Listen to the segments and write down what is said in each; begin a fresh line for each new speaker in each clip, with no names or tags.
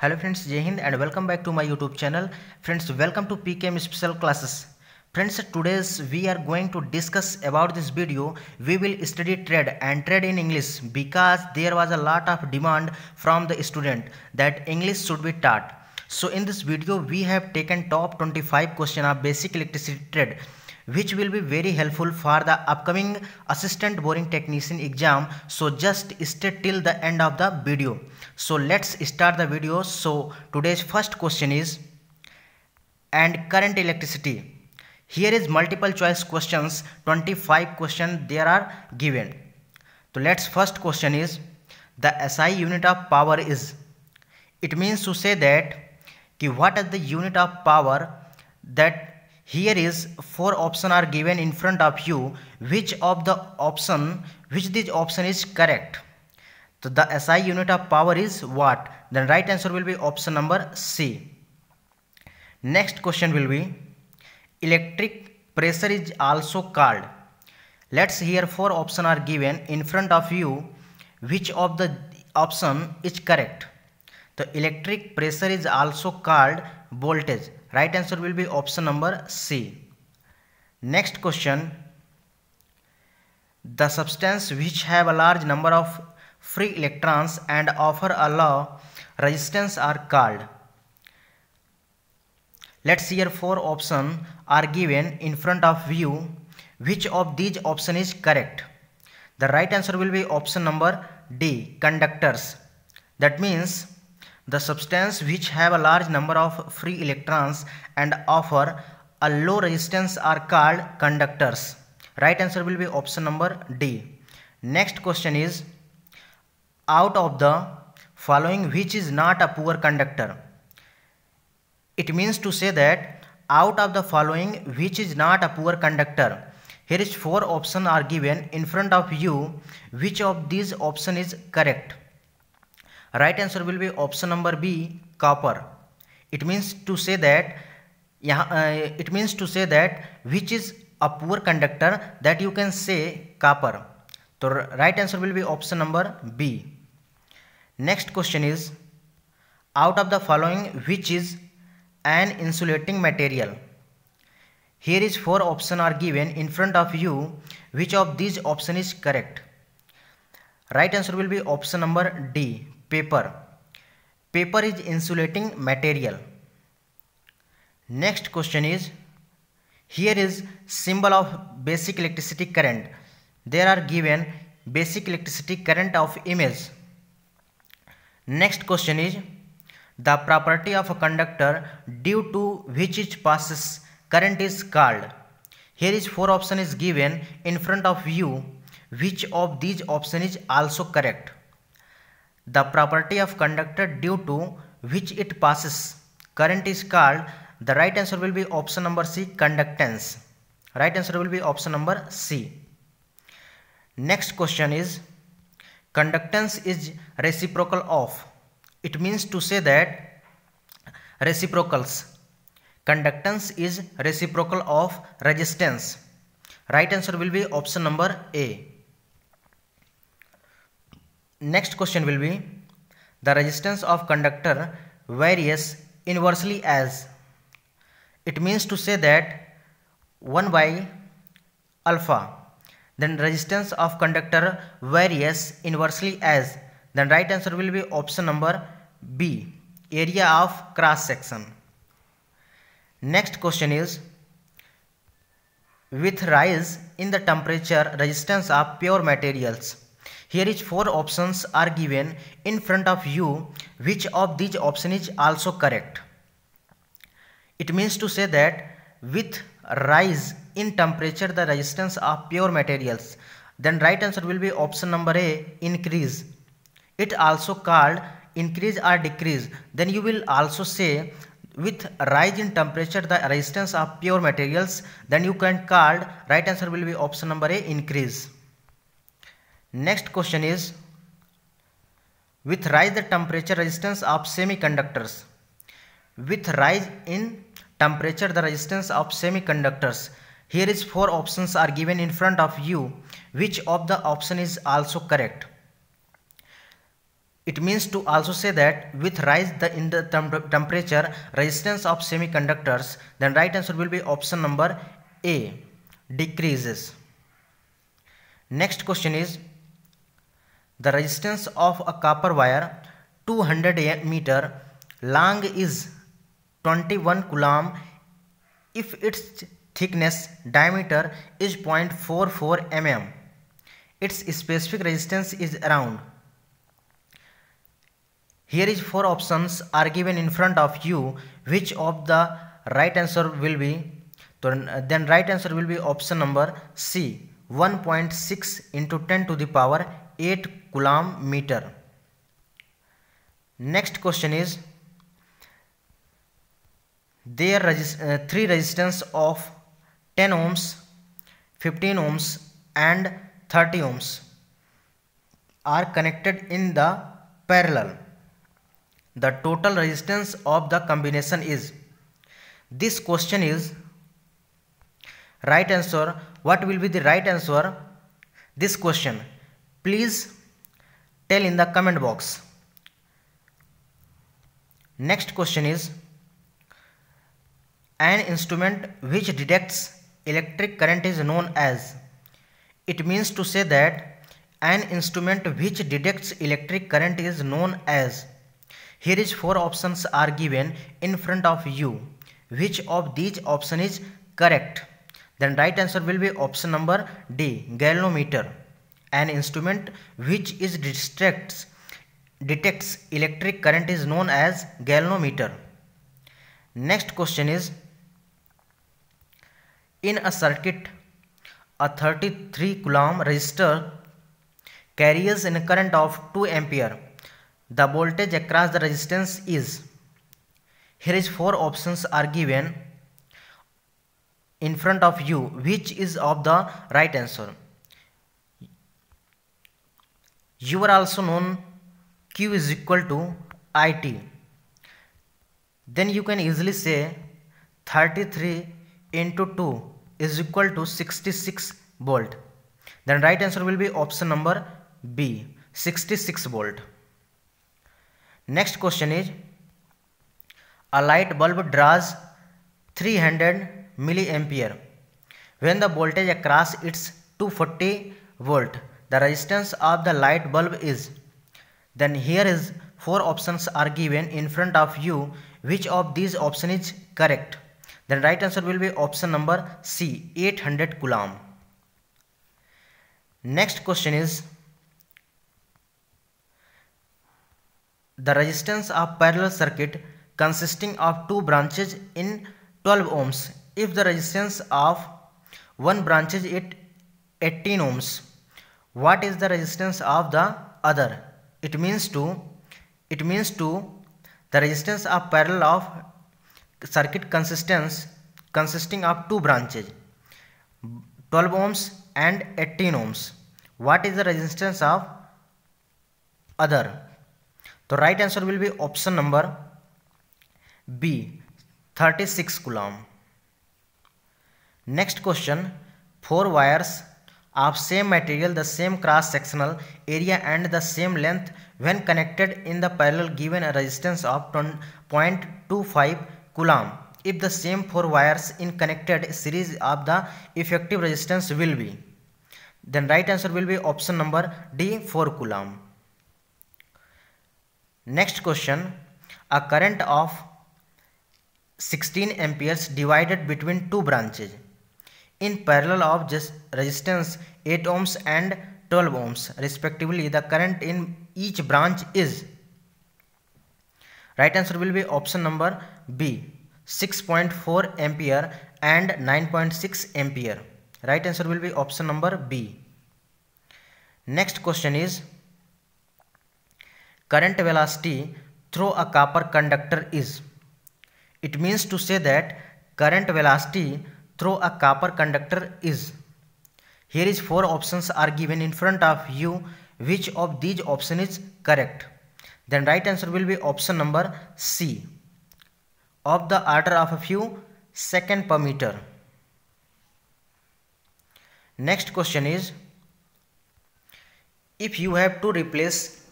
hello friends jai hind and welcome back to my youtube channel friends welcome to pkm special classes friends today's we are going to discuss about this video we will study trade and trade in english because there was a lot of demand from the student that english should be taught so in this video we have taken top 25 question of basic electricity trade which will be very helpful for the upcoming assistant boring technician exam so just stay till the end of the video so let's start the video so today's first question is and current electricity here is multiple choice questions 25 question there are given so let's first question is the SI unit of power is it means to say that कि what is the unit of power that here is four option are given in front of you which of the option which this option is correct so the SI unit of power is watt then right answer will be option number C next question will be electric pressure is also called let's hear four option are given in front of you which of the option is correct the electric pressure is also called voltage Right answer will be option number C. Next question. The substance which have a large number of free electrons and offer a low resistance are called. Let's here four options are given in front of you. Which of these option is correct? The right answer will be option number D, conductors. That means the substance which have a large number of free electrons and offer a low resistance are called conductors. Right answer will be option number D. Next question is out of the following which is not a poor conductor. It means to say that out of the following which is not a poor conductor. Here is four options are given in front of you. Which of these option is correct? Right answer will be option number B copper it means to say that यहाँ it means to say that which is a poor conductor that you can say copper तो right answer will be option number B next question is out of the following which is an insulating material here is four option are given in front of you which of these option is correct right answer will be option number D paper paper is insulating material next question is here is symbol of basic electricity current there are given basic electricity current of image next question is the property of a conductor due to which is passes current is called here is four option is given in front of you which of these option is also correct the property of conductor due to which it passes current is called the right answer will be option number C conductance right answer will be option number C next question is conductance is reciprocal of it means to say that reciprocals conductance is reciprocal of resistance right answer will be option number A Next question will be the resistance of conductor varies inversely as it means to say that 1 by alpha then resistance of conductor varies inversely as then right answer will be option number B area of cross section next question is with rise in the temperature resistance of pure materials here is four options are given in front of you which of these option is also correct. It means to say that with rise in temperature the resistance of pure materials then right answer will be option number A increase. It also called increase or decrease then you will also say with rise in temperature the resistance of pure materials then you can call right answer will be option number a increase Next question is with rise the temperature resistance of semiconductors. With rise in temperature the resistance of semiconductors. Here is four options are given in front of you. Which of the option is also correct? It means to also say that with rise the in the temperature resistance of semiconductors then right answer will be option number A decreases. Next question is the resistance of a copper wire 200 meter long is 21 coulomb if its thickness diameter is 0.44 mm. Its specific resistance is around. Here is four options are given in front of you which of the right answer will be Then, right answer will be option number C. 1.6 into ten to the power. 8 coulomb meter next question is There are uh, three resistance of 10 ohms 15 ohms and 30 ohms are connected in the parallel the total resistance of the combination is this question is right answer what will be the right answer this question please tell in the comment box next question is an instrument which detects electric current is known as it means to say that an instrument which detects electric current is known as here is four options are given in front of you which of these option is correct then right answer will be option number d galvanometer an instrument which is detects, detects electric current is known as galvanometer. Next question is In a circuit, a 33 coulomb resistor carries a current of 2 ampere. The voltage across the resistance is here is four options are given in front of you which is of the right answer you are also known Q is equal to IT then you can easily say 33 into 2 is equal to 66 volt then right answer will be option number B 66 volt next question is a light bulb draws 300 milliampere when the voltage across its 240 volt the resistance of the light bulb is. Then here is four options are given in front of you. Which of these option is correct? Then right answer will be option number C 800 coulomb. Next question is the resistance of parallel circuit consisting of two branches in 12 ohms if the resistance of one branch is 18 ohms what is the resistance of the other it means to it means to the resistance of parallel of circuit consistence consisting of two branches 12 ohms and 18 ohms what is the resistance of other the right answer will be option number B, 36 coulomb Next question, four wires of same material the same cross sectional area and the same length when connected in the parallel given a resistance of 0.25 coulomb if the same four wires in connected series of the effective resistance will be then right answer will be option number d 4 coulomb next question a current of 16 amperes divided between two branches in parallel of just resistance 8 ohms and 12 ohms respectively the current in each branch is right answer will be option number b 6.4 ampere and 9.6 ampere right answer will be option number b next question is current velocity through a copper conductor is it means to say that current velocity through a copper conductor is. Here is four options are given in front of you. Which of these option is correct? Then right answer will be option number C. Of the order of a few second per meter. Next question is if you have to replace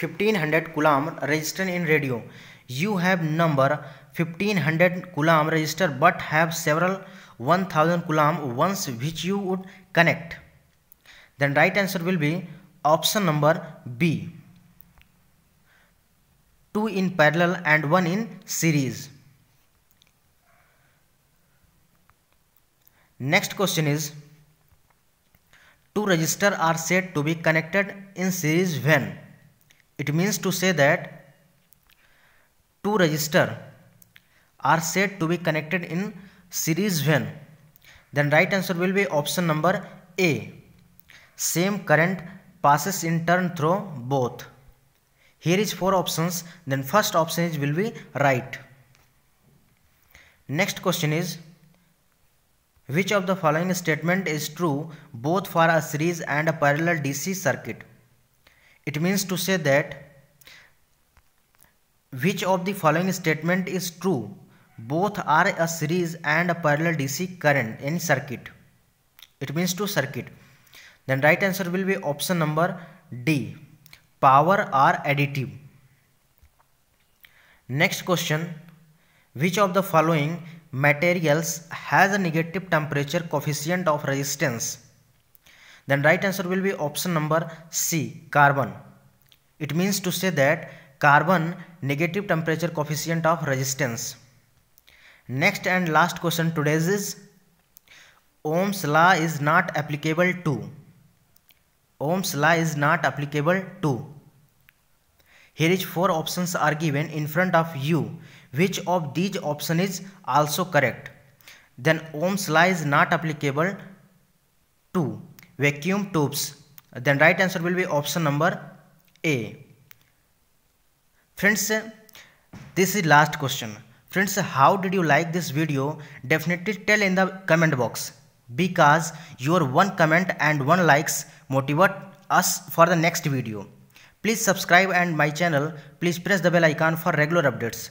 1500 coulomb resistance in radio you have number 1500 coulomb resistor but have several 1000 coulomb ones which you would connect then right answer will be option number B two in parallel and one in series next question is two register are said to be connected in series when it means to say that two register are said to be connected in series when? Then right answer will be option number A. Same current passes in turn through both. Here is four options. Then first option is will be right. Next question is which of the following statement is true both for a series and a parallel DC circuit? It means to say that which of the following statement is true both are a series and a parallel DC current in circuit. It means to circuit. Then right answer will be option number D. Power are additive. Next question. Which of the following materials has a negative temperature coefficient of resistance? Then right answer will be option number C. Carbon. It means to say that carbon negative temperature coefficient of resistance Next and last question today's is Ohm's law is not applicable to. Ohm's law is not applicable to. Here is four options are given in front of you. Which of these option is also correct? Then Ohm's law is not applicable to vacuum tubes. Then right answer will be option number A. Friends, this is last question. Friends, how did you like this video? Definitely tell in the comment box because your one comment and one likes motivate us for the next video. Please subscribe and my channel. Please press the bell icon for regular updates.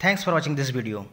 Thanks for watching this video.